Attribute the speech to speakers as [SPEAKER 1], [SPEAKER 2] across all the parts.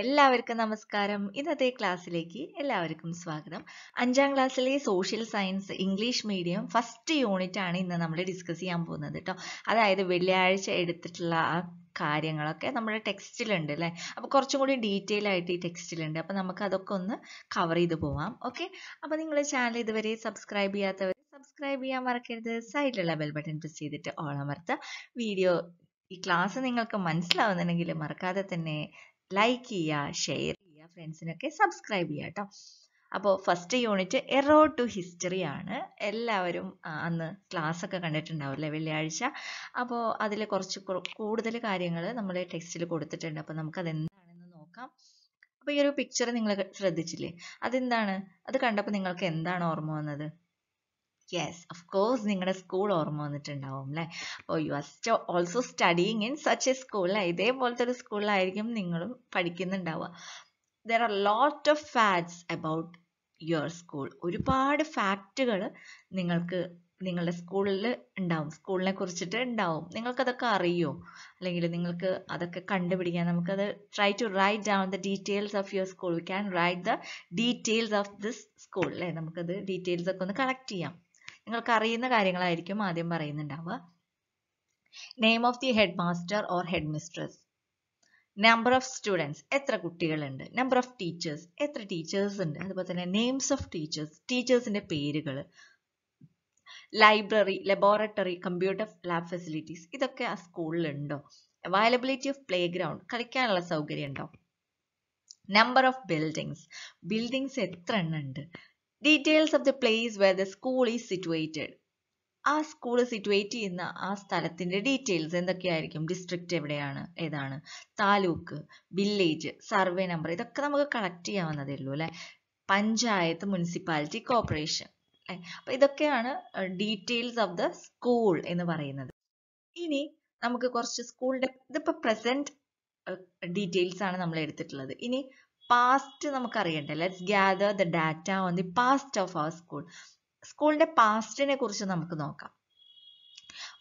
[SPEAKER 1] എല്ലാവർക്കും നമസ്കാരം ഇന്നത്തെ ക്ലാസ്സിലേക്ക് എല്ലാവർക്കും സ്വാഗതം അഞ്ചാം ക്ലാസ്സിലെ social science English medium first unit ആണ് ഇന്ന് നമ്മൾ ഡിസ്കസ് ചെയ്യാൻ പോകുന്നത് കേട്ടോ അതായത് വെള്ളിയാഴ്ച എടുത്തിട്ടുള്ള ആ കാര്യങ്ങളൊക്കെ നമ്മുടെ ടെക്സ്റ്റിലുണ്ട് അല്ലേ അപ്പോൾ കുറച്ചും കൂടി ഡീറ്റെയിൽ ആയിട്ട് ഈ ടെക്സ്റ്റിലുണ്ട് അപ്പോൾ നമുക്ക് അതൊക്കെ ഒന്ന് കവർ ചെയ്ത് പോവാം ഓക്കെ അപ്പോൾ നിങ്ങൾ ചാനൽ ഇതുവരെ സബ്സ്ക്രൈബ് ചെയ്യാത്തവർ സബ്സ്ക്രൈബ് ചെയ്യാൻ മറക്കരുത് സൈഡിലുള്ള ബെൽ ബട്ടൺ പ്രസ് ചെയ്തിട്ട് ഓളമർത്ത വീഡിയോ ഈ ക്ലാസ് നിങ്ങൾക്ക് മനസ്സിലാവുന്നുണ്ടെങ്കിൽ മറക്കാതെ തന്നെ ലൈക്ക് ചെയ്യുക ഷെയർ ചെയ്യുക ഫ്രണ്ട്സിനൊക്കെ സബ്സ്ക്രൈബ് ചെയ്യുക കേട്ടോ അപ്പോൾ ഫസ്റ്റ് യൂണിറ്റ് എറോ ടു ഹിസ്റ്ററി ആണ് എല്ലാവരും അന്ന് ക്ലാസ് ഒക്കെ കണ്ടിട്ടുണ്ടാവില്ലേ വെള്ളിയാഴ്ച അപ്പോൾ അതിൽ കുറച്ച് കൂടുതൽ കാര്യങ്ങൾ നമ്മൾ ടെക്സ്റ്റിൽ കൊടുത്തിട്ടുണ്ട് അപ്പോൾ നമുക്കത് എന്താണെന്ന് നോക്കാം അപ്പോൾ ഈ ഒരു പിക്ചർ നിങ്ങൾ ശ്രദ്ധിച്ചില്ലേ അതെന്താണ് അത് കണ്ടപ്പോൾ നിങ്ങൾക്ക് എന്താണ് ഓർമ്മ വന്നത് യെസ് ഓഫ് കോഴ്സ് നിങ്ങളുടെ സ്കൂൾ ഓർമ്മ വന്നിട്ടുണ്ടാവും അല്ലേ അപ്പോൾ യു ആർ സ്റ്റോ also studying in such a school അല്ലേ ഇതേപോലത്തെ ഒരു സ്കൂളിലായിരിക്കും നിങ്ങളും പഠിക്കുന്നുണ്ടാവുക there are lot of facts about your school ഒരുപാട് ഫാക്റ്റുകൾ നിങ്ങൾക്ക് നിങ്ങളുടെ സ്കൂളിൽ ഉണ്ടാവും സ്കൂളിനെ കുറിച്ചിട്ട് ഉണ്ടാവും നിങ്ങൾക്കതൊക്കെ അറിയോ അല്ലെങ്കിൽ നിങ്ങൾക്ക് അതൊക്കെ കണ്ടുപിടിക്കാൻ നമുക്കത് try to write down the details of your school we can write the details of this school അല്ലേ നമുക്കത് ഡീറ്റെയിൽസ് ഒക്കെ ഒന്ന് കളക്ട് ചെയ്യാം നിങ്ങൾക്ക് അറിയുന്ന കാര്യങ്ങളായിരിക്കും ആദ്യം പറയുന്നുണ്ടാവുക name of the head master or head mistress number of students എത്ര കുട്ടികളുണ്ട് നമ്പർ ഓഫ് ടീച്ചേഴ്സ് എത്ര ടീച്ചേഴ്സ് ഉണ്ട് അതുപോലെ തന്നെ നെയിംസ് ഓഫ് ടീച്ചേഴ്സ് ടീച്ചേഴ്സിന്റെ പേരുകൾ library laboratory computer lab facilities ഇതൊക്കെ ആ സ്കൂളിലുണ്ടോ അവൈലബിലിറ്റി ഓഫ് പ്ലേ ഗ്രൗണ്ട് കളിക്കാനുള്ള സൗകര്യം ഉണ്ടോ നമ്പർ ഓഫ് ബിൽഡിങ്സ് ബിൽഡിങ്സ് എത്ര എണ്ണം ഉണ്ട് details of the place where the school is situated ആ സ്കൂൾ സിറ്റുവേറ്റ് ചെയ്യുന്ന ആ സ്ഥലത്തിന്റെ ഡീറ്റെയിൽസ് എന്തൊക്കെയായിരിക്കും ഡിസ്ട്രിക്ട് എവിടെയാണ് ഏതാണ് താലൂക്ക് വില്ലേജ് സർവേ നമ്പർ ഇതൊക്കെ നമുക്ക് കളക്ട് ചെയ്യാവുന്നതേ ഉള്ളൂ അല്ലെ പഞ്ചായത്ത് മുനിസിപ്പാലിറ്റി കോർപ്പറേഷൻ അല്ലേ അപ്പം ഇതൊക്കെയാണ് ഡീറ്റെയിൽസ് ഓഫ് ദ സ്കൂൾ എന്ന് പറയുന്നത് ഇനി നമുക്ക് കുറച്ച് സ്കൂളിന്റെ ഇതിപ്പോ പ്രസന്റ് ഡീറ്റെയിൽസ് ആണ് നമ്മൾ എടുത്തിട്ടുള്ളത് ഇനി പാസ്റ്റ് നമുക്കറിയണ്ടേ let's gather the data on the past of our school സ്കൂളിന്റെ പാസ്റ്റിനെ കുറിച്ച് നമുക്ക് നോക്കാം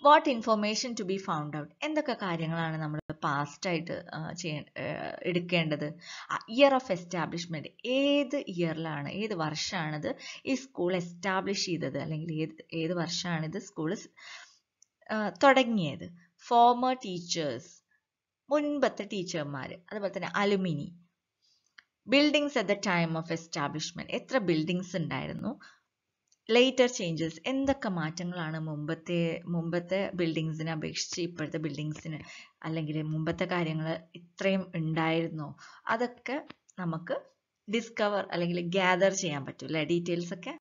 [SPEAKER 1] what information to be found out എന്തൊക്കെ കാര്യങ്ങളാണ് നമ്മൾ പാസ്റ്റ് ആയിട്ട് എടുക്കേണ്ടത് ഇയർ ഓഫ് എസ്റ്റാബ്ലിഷ്മെന്റ് ഏത് ഇയറിലാണ് ഏത് വർഷമാണിത് ഈ സ്കൂൾ എസ്റ്റാബ്ലിഷ് ചെയ്തത് അല്ലെങ്കിൽ ഏത് ഏത് വർഷമാണ് ഇത് സ്കൂൾ തുടങ്ങിയത് ഫോമർ ടീച്ചേഴ്സ് മുൻപത്തെ ടീച്ചർമാർ അതുപോലെ തന്നെ alumni buildings at the time of establishment എത്ര ബിൽഡിങ്സ് ഉണ്ടായിരുന്നു ലേറ്റർ ചേഞ്ചസ് എന്തൊക്കെ മാറ്റങ്ങളാണ് മുമ്പത്തെ മുമ്പത്തെ ബിൽഡിങ്സിനെ അപേക്ഷിച്ച് ഇപ്പോഴത്തെ ബിൽഡിങ്സിന് അല്ലെങ്കിൽ മുമ്പത്തെ കാര്യങ്ങൾ ഇത്രയും ഉണ്ടായിരുന്നോ അതൊക്കെ നമുക്ക് ഡിസ്കവർ അല്ലെങ്കിൽ ഗ്യാദർ ചെയ്യാൻ പറ്റില്ല ഡീറ്റെയിൽസ് ഒക്കെ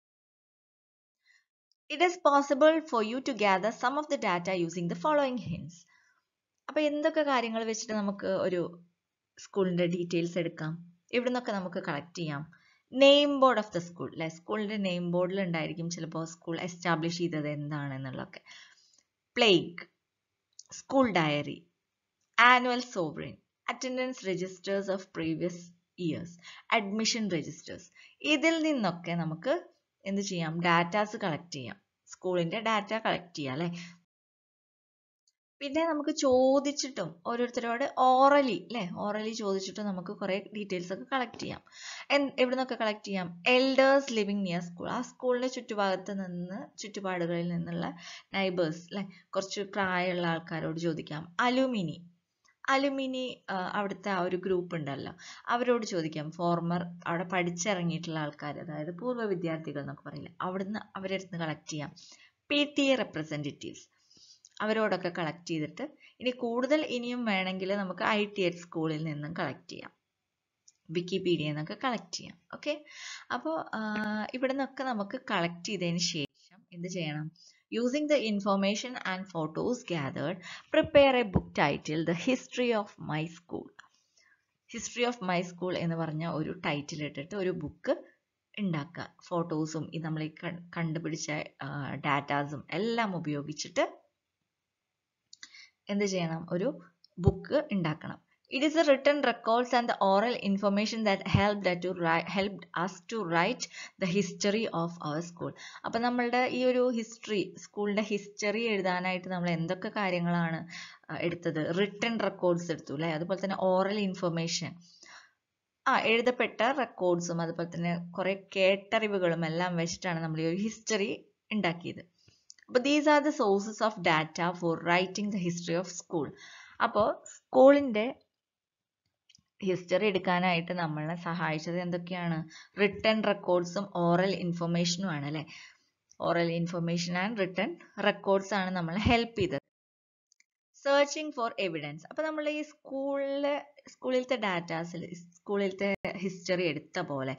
[SPEAKER 1] it is possible for you to gather some of the data using the following hints അപ്പോൾ എന്തൊക്കെ കാര്യങ്ങൾ വെച്ചിട്ട് നമുക്ക് ഒരു സ്കൂളിന്റെ ഡീറ്റെയിൽസ് എടുക്കാം ഇവിടെ നമുക്ക് കളക്ട് ചെയ്യാം name board of the school അല്ലെ സ്കൂളിന്റെ നെയിം ബോർഡിൽ ഉണ്ടായിരിക്കും ചിലപ്പോൾ സ്കൂൾ എസ്റ്റാബ്ലിഷ് ചെയ്തത് എന്താണെന്നുള്ളതൊക്കെ പ്ലേഗ് സ്കൂൾ ഡയറി ആനുവൽ സോവറിൻ attendance registers of previous years admission registers ഇതിൽ നിന്നൊക്കെ നമുക്ക് എന്ത് ചെയ്യാം ഡാറ്റാസ് കളക്ട് ചെയ്യാം സ്കൂളിന്റെ ഡാറ്റ കളക്ട് ചെയ്യാം അല്ലേ പിന്നെ നമുക്ക് ചോദിച്ചിട്ടും ഓരോരുത്തരോട് ഓറലി അല്ലെ ഓറലി ചോദിച്ചിട്ടും നമുക്ക് കുറെ ഡീറ്റെയിൽസ് ഒക്കെ കളക്ട് ചെയ്യാം എവിടെ നിന്നൊക്കെ കളക്ട് ചെയ്യാം എൽഡേഴ്സ് ലിവിങ് നിയർ സ്കൂൾ ആ സ്കൂളിന്റെ ചുറ്റുഭാഗത്ത് നിന്ന് ചുറ്റുപാടുകളിൽ നിന്നുള്ള നൈബേഴ്സ് അല്ലെ കുറച്ച് പ്രായമുള്ള ആൾക്കാരോട് ചോദിക്കാം അലുമിനി അലുമിനി അവിടുത്തെ ആ ഒരു ഗ്രൂപ്പ് ഉണ്ടല്ലോ അവരോട് ചോദിക്കാം ഫോർമർ അവിടെ പഠിച്ചിറങ്ങിയിട്ടുള്ള ആൾക്കാർ അതായത് പൂർവ്വ വിദ്യാർത്ഥികൾ എന്നൊക്കെ പറയില്ല അവിടുന്ന് അവരെ അടുത്ത് കളക്ട് ചെയ്യാം പി ടി എ റെപ്രസെൻറ്റേറ്റീവ്സ് അവരോടൊക്കെ കളക്ട് ചെയ്തിട്ട് ഇനി കൂടുതൽ ഇനിയും വേണമെങ്കിൽ നമുക്ക് ഐ ടി എച്ച് സ്കൂളിൽ നിന്നും കളക്ട് ചെയ്യാം വിക്കിപീഡിയ നിന്നൊക്കെ കളക്ട് ചെയ്യാം ഓക്കെ അപ്പോൾ ഇവിടെ നിന്നൊക്കെ നമുക്ക് കളക്ട് ചെയ്തതിന് ശേഷം എന്ത് ചെയ്യണം Using the information and photos gathered, prepare a book title The History of My School. History of my school എന്ന് പറഞ്ഞ ഒരു ടൈറ്റിൽ ഇട്ടിട്ട് ഒരു ബുക്ക് ഉണ്ടാക്കുക ഫോട്ടോസും ഇത് നമ്മൾ കണ്ടുപിടിച്ച ഡാറ്റാസും എല്ലാം ഉപയോഗിച്ചിട്ട് എന്ത് ചെയ്യണം ഒരു ബുക്ക് ഉണ്ടാക്കണം it is a written records and the oral information that help to help us to write the history of our school അപ്പം നമ്മളുടെ ഈ ഒരു ഹിസ്റ്ററി സ്കൂളിന്റെ ഹിസ്റ്ററി എഴുതാനായിട്ട് നമ്മൾ എന്തൊക്കെ കാര്യങ്ങളാണ് എടുത്തത് റിട്ടേൺ റെക്കോർഡ്സ് എടുത്തു അല്ലേ അതുപോലെ തന്നെ ഓറൽ ഇൻഫർമേഷൻ ആ എഴുതപ്പെട്ട റെക്കോർഡ്സും അതുപോലെ തന്നെ കുറേ കേട്ടറിവുകളും എല്ലാം വെച്ചിട്ടാണ് നമ്മൾ ഈ ഒരു ഹിസ്റ്ററി ഉണ്ടാക്കിയത് അപ്പോൾ these are the sources of data for writing the history of school അപ്പോൾ സ്കൂളിൻ്റെ ഹിസ്റ്ററി എടുക്കാനായിട്ട് നമ്മളെ സഹായിച്ചത് എന്തൊക്കെയാണ് റിട്ടേൺ റെക്കോർഡ്സും ഓറൽ ഇൻഫർമേഷനും ആണ് അല്ലേ oral information and written records ആണ് നമ്മളെ ഹെൽപ്പ് ചെയ്തത് സെർച്ചിങ് ഫോർ എവിഡൻസ് അപ്പോൾ നമ്മൾ ഈ സ്കൂളിലെ സ്കൂളിലത്തെ ഡാറ്റാസിൽ സ്കൂളിലത്തെ ഹിസ്റ്ററി എടുത്ത പോലെ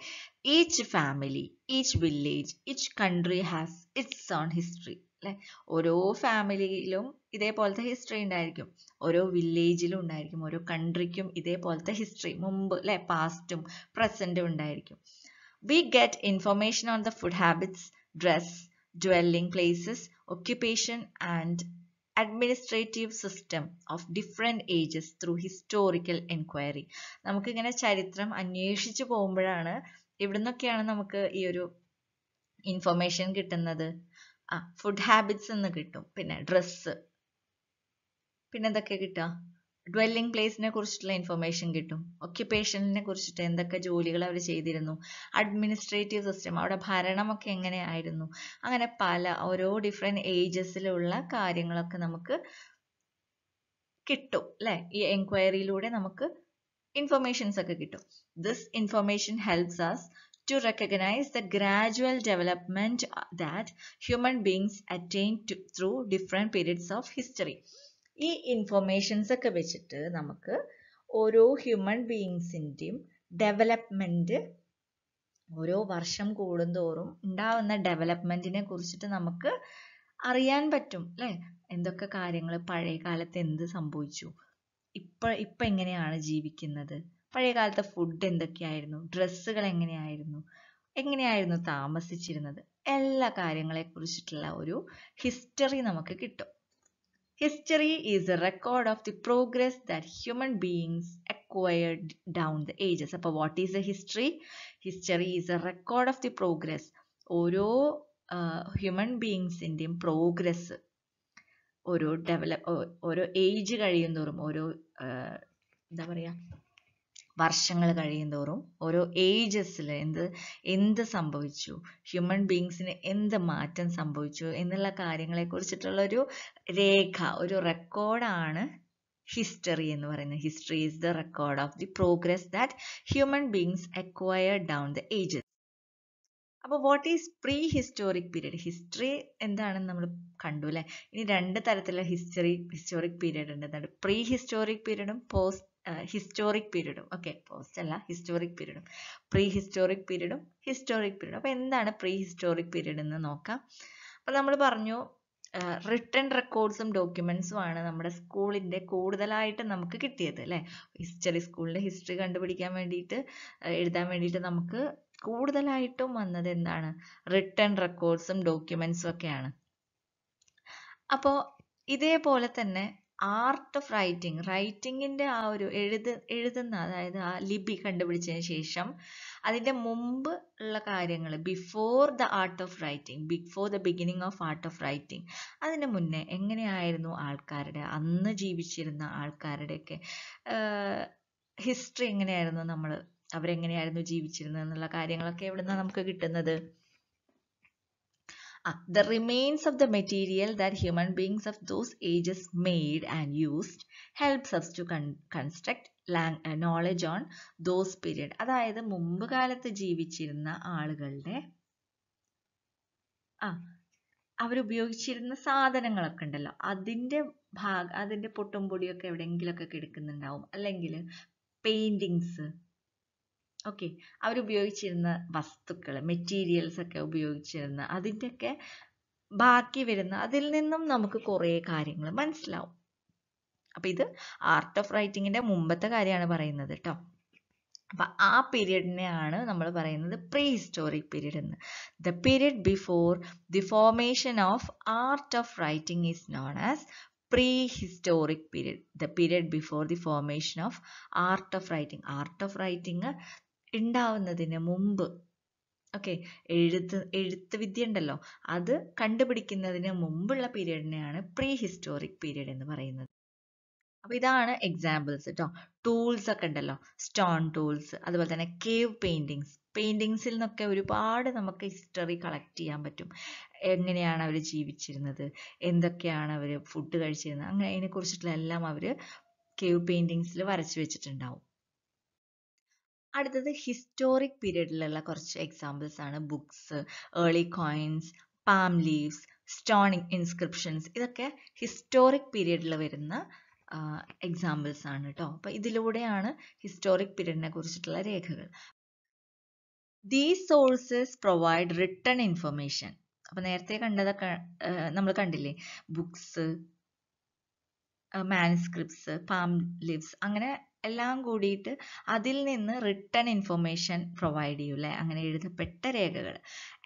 [SPEAKER 1] each family each village each country has its own history അല്ലെ ഓരോ ഫാമിലിയിലും ഇതേപോലത്തെ ഹിസ്റ്ററി ഉണ്ടായിരിക്കും ഓരോ വില്ലേജിലും ഉണ്ടായിരിക്കും ഓരോ കൺട്രിക്കും ഇതേപോലത്തെ ഹിസ്റ്ററി മുമ്പ് അല്ലെ പാസ്റ്റും പ്രസന്റും ഉണ്ടായിരിക്കും we get information on the food habits dress dwelling places occupation and administrative system of different ages through historical enquiry നമുക്കിങ്ങനെ ചരിത്രം അന്വേഷിച്ചു പോകുമ്പോഴാണ് ഇവിടുന്നൊക്കെയാണ് നമുക്ക് ഈ ഒരു ഇൻഫർമേഷൻ കിട്ടുന്നത് ആ ഫുഡ് ഹാബിറ്റ്സ് എന്ന് കിട്ടും പിന്നെ ഡ്രസ്സ് പിന്നെ എന്തൊക്കെ കിട്ടുക ഡ്വെല്ലിംഗ് പ്ലേസിനെ കുറിച്ചിട്ടുള്ള ഇൻഫർമേഷൻ കിട്ടും ഒക്യുപ്പേഷനെ കുറിച്ചിട്ട് എന്തൊക്കെ ജോലികൾ അവർ ചെയ്തിരുന്നു അഡ്മിനിസ്ട്രേറ്റീവ് സിസ്റ്റം അവിടെ ഭരണമൊക്കെ എങ്ങനെയായിരുന്നു അങ്ങനെ പല ഓരോ ഡിഫറെൻറ്റ് ഏജസിലുള്ള കാര്യങ്ങളൊക്കെ നമുക്ക് കിട്ടും അല്ലേ ഈ എൻക്വയറിയിലൂടെ നമുക്ക് ഇൻഫർമേഷൻസ് ഒക്കെ കിട്ടും this information helps us to recognize the gradual development uh, that human beings attain to, through different periods of history. ഈ ഇൻഫർമേഷൻസ് ഒക്കെ വെച്ചിട്ട് നമുക്ക് ഓരോ ഹ്യൂമൻ ബീയിങ്സിൻ്റെയും ഡെവലപ്മെൻറ്റ് ഓരോ വർഷം കൂടുന്തോറും ഉണ്ടാവുന്ന ഡെവലപ്മെൻറ്റിനെ കുറിച്ചിട്ട് നമുക്ക് അറിയാൻ പറ്റും അല്ലേ എന്തൊക്കെ കാര്യങ്ങൾ പഴയ കാലത്ത് എന്ത് സംഭവിച്ചു ഇപ്പം ഇപ്പം എങ്ങനെയാണ് ജീവിക്കുന്നത് പഴയ കാലത്തെ ഫുഡ് എന്തൊക്കെയായിരുന്നു ഡ്രസ്സുകൾ എങ്ങനെയായിരുന്നു എങ്ങനെയായിരുന്നു താമസിച്ചിരുന്നത് എല്ലാ കാര്യങ്ങളെ കുറിച്ചിട്ടുള്ള ഒരു ഹിസ്റ്ററി നമുക്ക് കിട്ടും history is a record of the progress that human beings acquired down the ages അപ്പോൾ what is a history history is a record of the progress ഓരോ ഹ്യൂമൻ ബീയിങ്സിന്റെയും പ്രോഗ്രസ് ഓരോ ഡെവലപ്പ് ഓരോ ഏജ് കഴിയുന്തോറും ഓരോ എന്താ പറയുക വർഷങ്ങൾ കഴിയുന്തോറും ഓരോ ഏജസിൽ എന്ത് എന്ത് സംഭവിച്ചു ഹ്യൂമൻ ബീങ്സിന് എന്ത് മാറ്റം സംഭവിച്ചു എന്നുള്ള കാര്യങ്ങളെ ഒരു രേഖ ഒരു റെക്കോർഡാണ് ഹിസ്റ്ററി എന്ന് പറയുന്നത് history is the record of the progress that human beings acquired down the ages അപ്പോൾ what is pre historic period history എന്താണെന്ന് നമ്മൾ കണ്ടു അല്ലേ ഇനി രണ്ട് തരത്തിലുള്ള ഹിസ്റ്ററി ഹിസ്റ്റോറിക് പീരീഡ് ഉണ്ട് എന്താണ് പ്രീ ഹിസ്റ്റോറിക് പീരീഡും പോസ്റ്റ് ഹിസ്റ്റോറിക് പീരീഡും ഓക്കെ പോസ്റ്റ് അല്ല ഹിസ്റ്റോറിക് പീരീഡും പ്രീ ഹിസ്റ്റോറിക് പീരീഡും ഹിസ്റ്റോറിക് പീരീഡും അപ്പോൾ എന്താണ് പ്രീ ഹിസ്റ്റോറിക് പീരീഡ് എന്ന് നോക്കാം അപ്പോൾ നമ്മൾ പറഞ്ഞു റിട്ടേൺ റെക്കോർഡ്സും ഡോക്യുമെന്റ്സും ആണ് നമ്മുടെ സ്കൂളിന്റെ കൂടുതലായിട്ട് നമുക്ക് കിട്ടിയത് അല്ലേ ഹിസ്റ്ററി സ്കൂളിന്റെ ഹിസ്റ്ററി കണ്ടുപിടിക്കാൻ വേണ്ടിയിട്ട് എഴുതാൻ വേണ്ടിയിട്ട് നമുക്ക് കൂടുതലായിട്ടും വന്നത് എന്താണ് റിട്ടേൺ റെക്കോർഡ്സും ഡോക്യുമെന്റ്സും ഒക്കെയാണ് അപ്പോൾ ഇതേപോലെ തന്നെ ആർട്ട് ഓഫ് റൈറ്റിംഗ് റൈറ്റിങ്ങിൻ്റെ ആ ഒരു എഴുത് എഴുതുന്ന അതായത് ആ ലിപി കണ്ടുപിടിച്ചതിന് ശേഷം അതിൻ്റെ മുമ്പ് ഉള്ള കാര്യങ്ങൾ before the art of writing before the beginning of art of writing അതിന് മുന്നേ എങ്ങനെയായിരുന്നു ആൾക്കാരുടെ അന്ന് ജീവിച്ചിരുന്ന ആൾക്കാരുടെയൊക്കെ ഹിസ്റ്ററി എങ്ങനെയായിരുന്നു നമ്മൾ അവരെങ്ങനെയായിരുന്നു ജീവിച്ചിരുന്നത് എന്നുള്ള കാര്യങ്ങളൊക്കെ എവിടെ നിന്നാണ് നമുക്ക് കിട്ടുന്നത് Ah, the remains of the material that human beings of those ages made and used helps us to con construct knowledge on those period. അതായത് മുമ്പ് കാലത്ത് ജീവിച്ചിരുന്ന ആളുകളുടെ ആ അവരുപയോഗിച്ചിരുന്ന സാധനങ്ങളൊക്കെ ഉണ്ടല്ലോ അതിൻ്റെ ഭാഗ അതിൻ്റെ പൊട്ടും പൊടിയൊക്കെ എവിടെയെങ്കിലുമൊക്കെ കിടക്കുന്നുണ്ടാവും അല്ലെങ്കിൽ പെയിൻറ്റിങ്സ് ഓക്കെ അവരുപയോഗിച്ചിരുന്ന വസ്തുക്കൾ മെറ്റീരിയൽസ് ഒക്കെ ഉപയോഗിച്ചിരുന്ന അതിൻ്റെയൊക്കെ ബാക്കി വരുന്ന അതിൽ നിന്നും നമുക്ക് കുറേ കാര്യങ്ങൾ മനസ്സിലാവും അപ്പം ഇത് ആർട്ട് ഓഫ് റൈറ്റിങ്ങിൻ്റെ മുമ്പത്തെ കാര്യമാണ് പറയുന്നത് കേട്ടോ അപ്പം ആ പീരീഡിനെയാണ് നമ്മൾ പറയുന്നത് പ്രീ ഹിസ്റ്റോറിക് പീരീഡ് എന്ന് the period before the formation of art of writing is known as pre historic period the period before the formation of art of writing art of writing ഉണ്ടാവുന്നതിന് മുമ്പ് ഓക്കെ എഴുത്ത് എഴുത്ത് വിദ്യ ഉണ്ടല്ലോ അത് കണ്ടുപിടിക്കുന്നതിന് മുമ്പുള്ള പീരീഡിനെയാണ് pre historic period എന്ന് പറയുന്നത് അപ്പൊ ഇതാണ് എക്സാമ്പിൾസ് കേട്ടോ ടൂൾസ് ഒക്കെ ഉണ്ടല്ലോ സ്റ്റോൺ ടൂൾസ് അതുപോലെ തന്നെ കേവ് പെയിന്റിങ്സ് പെയിന്റിങ്സിൽ നിന്നൊക്കെ ഒരുപാട് നമുക്ക് ഹിസ്റ്ററി കളക്ട് ചെയ്യാൻ പറ്റും എങ്ങനെയാണ് അവർ ജീവിച്ചിരുന്നത് എന്തൊക്കെയാണ് അവർ ഫുഡ് കഴിച്ചിരുന്നത് അങ്ങനെ കുറിച്ചിട്ടുള്ള എല്ലാം അവർ കേവ് പെയിന്റിങ്സിൽ വരച്ചു വെച്ചിട്ടുണ്ടാവും അടുത്തത് ഹിസ്റ്റോറിക് പീരീഡിലുള്ള കുറച്ച് എക്സാമ്പിൾസ് ആണ് books early coins palm leaves stoning inscriptions ഇതൊക്കെ ഹിസ്റ്റോറിക് പീരീഡിൽ വരുന്ന എക്സാമ്പിൾസ് ആണ് കേട്ടോ അപ്പോൾ ഇതിലൂടെയാണ് ഹിസ്റ്റോറിക് പീരീഡിനെ കുറിച്ചിട്ടുള്ള രേഖകൾ these sources provide written information അപ്പൊ നേരത്തെ കണ്ടതൊക്കെ നമ്മൾ കണ്ടില്ലേ ബുക്സ് മാനുസ്ക്രിപ്റ്റ്സ് പാം ലീവ്സ് അങ്ങനെ എല്ലാം കൂടിയിട്ട് അതിൽ നിന്ന് റിട്ടേൺ ഇൻഫർമേഷൻ പ്രൊവൈഡ് ചെയ്യൂലേ അങ്ങനെ എഴുതപ്പെട്ട രേഖകൾ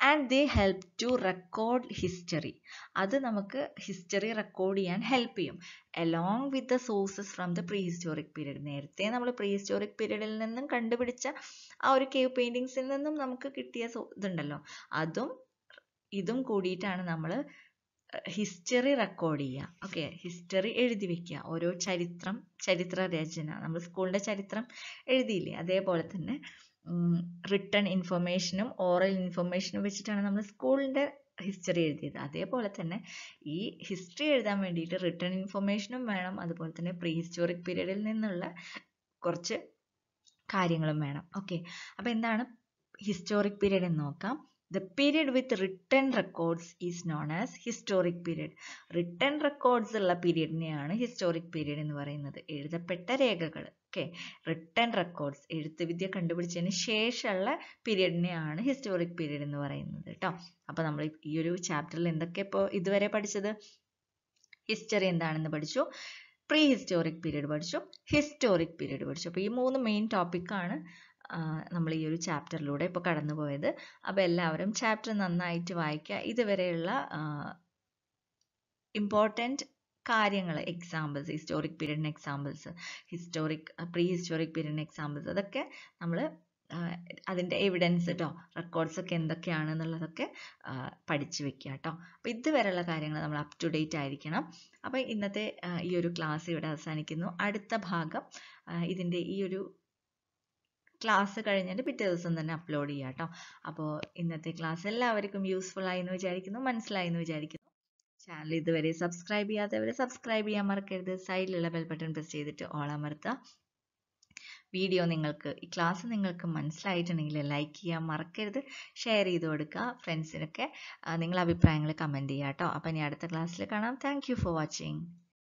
[SPEAKER 1] and they help to record history അത് നമുക്ക് ഹിസ്റ്ററി റെക്കോർഡ് ചെയ്യാൻ ഹെൽപ്പ് ചെയ്യും along with the sources from the pre historic period നേരത്തെ നമ്മൾ പ്രീ ഹിസ്റ്റോറിക് പീരീഡിൽ നിന്നും കണ്ടുപിടിച്ച ആ ഒരു കേവ് പെയിൻറ്റിങ്സിൽ നിന്നും നമുക്ക് കിട്ടിയ ഇതുണ്ടല്ലോ അതും ഇതും കൂടിയിട്ടാണ് നമ്മൾ ഹിസ്റ്ററി റെക്കോർഡ് ചെയ്യുക ഓക്കെ ഹിസ്റ്ററി എഴുതി വെക്കുക ഓരോ ചരിത്രം ചരിത്ര രചന നമ്മൾ സ്കൂളിൻ്റെ ചരിത്രം എഴുതിയില്ലേ അതേപോലെ തന്നെ റിട്ടേൺ ഇൻഫർമേഷനും ഓറൽ ഇൻഫർമേഷനും വെച്ചിട്ടാണ് നമ്മൾ സ്കൂളിൻ്റെ ഹിസ്റ്ററി എഴുതിയത് അതേപോലെ തന്നെ ഈ ഹിസ്റ്ററി എഴുതാൻ വേണ്ടിയിട്ട് റിട്ടേൺ ഇൻഫർമേഷനും വേണം അതുപോലെ തന്നെ പ്രീ ഹിസ്റ്റോറിക് പീരീഡിൽ നിന്നുള്ള കുറച്ച് കാര്യങ്ങളും വേണം ഓക്കെ അപ്പോൾ എന്താണ് ഹിസ്റ്റോറിക് പീരീഡ് എന്ന് നോക്കാം The period with written records is known as historic period. Written records ഉള്ള പീരീഡിനെയാണ് ഹിസ്റ്റോറിക് പീരീഡ് എന്ന് പറയുന്നത് എഴുതപ്പെട്ട രേഖകൾ ഓക്കെ റിട്ടേൺ റെക്കോർഡ്സ് എഴുത്തുവിദ്യ കണ്ടുപിടിച്ചതിന് ശേഷമുള്ള പീരീഡിനെയാണ് ഹിസ്റ്റോറിക് പീരീഡ് എന്ന് പറയുന്നത് കേട്ടോ അപ്പോൾ നമ്മൾ ഈ ഒരു ചാപ്റ്ററിൽ എന്തൊക്കെ ഇപ്പോൾ ഇതുവരെ പഠിച്ചത് ഹിസ്റ്ററി എന്താണെന്ന് പഠിച്ചു പ്രീ ഹിസ്റ്റോറിക് പീരീഡ് പഠിച്ചു ഹിസ്റ്റോറിക് പീരീഡ് പഠിച്ചു അപ്പോൾ ഈ മൂന്ന് മെയിൻ ടോപ്പിക്കാണ് നമ്മൾ ഈ ഒരു ചാപ്റ്ററിലൂടെ ഇപ്പോൾ കടന്നുപോയത് അപ്പോൾ എല്ലാവരും ചാപ്റ്റർ നന്നായിട്ട് വായിക്കുക ഇതുവരെയുള്ള ഇമ്പോർട്ടൻറ്റ് കാര്യങ്ങൾ എക്സാമ്പിൾസ് ഹിസ്റ്റോറിക് പീരീഡിന് എക്സാമ്പിൾസ് ഹിസ്റ്റോറിക് പ്രീ ഹിസ്റ്റോറിക് പീരീഡിന് എക്സാമ്പിൾസ് അതൊക്കെ നമ്മൾ അതിൻ്റെ എവിഡൻസ് കേട്ടോ റെക്കോർഡ്സ് ഒക്കെ എന്തൊക്കെയാണ് എന്നുള്ളതൊക്കെ പഠിച്ചു വെക്കുക കേട്ടോ അപ്പോൾ ഇതുവരെയുള്ള കാര്യങ്ങൾ നമ്മൾ അപ് ടു ഡേറ്റ് ആയിരിക്കണം അപ്പോൾ ഇന്നത്തെ ഈ ഒരു ക്ലാസ് ഇവിടെ അവസാനിക്കുന്നു അടുത്ത ഭാഗം ഇതിൻ്റെ ഈ ഒരു ക്ലാസ് കഴിഞ്ഞിട്ട് പിറ്റേ ദിവസം തന്നെ അപ്ലോഡ് ചെയ്യാം കേട്ടോ അപ്പോൾ ഇന്നത്തെ ക്ലാസ് എല്ലാവർക്കും യൂസ്ഫുൾ ആയി എന്ന് വിചാരിക്കുന്നു മനസ്സിലായി എന്ന് വിചാരിക്കുന്നു ചാനൽ ഇതുവരെ സബ്സ്ക്രൈബ് ചെയ്യാത്തവർ സബ്സ്ക്രൈബ് ചെയ്യാൻ മറക്കരുത് സൈഡിലുള്ള ബെൽ ബട്ടൺ പ്രസ് ചെയ്തിട്ട് ഓൾ അമർത്തുക വീഡിയോ നിങ്ങൾക്ക് ഈ ക്ലാസ് നിങ്ങൾക്ക് മനസ്സിലായിട്ടുണ്ടെങ്കിൽ ലൈക്ക് ചെയ്യാൻ മറക്കരുത് ഷെയർ ചെയ്ത് കൊടുക്കുക ഫ്രണ്ട്സിനൊക്കെ നിങ്ങളുടെ അഭിപ്രായങ്ങൾ കമൻറ്റ് ചെയ്യാം കേട്ടോ അപ്പം ഇനി അടുത്ത ക്ലാസ്സിൽ കാണാം താങ്ക് ഫോർ വാച്ചിങ്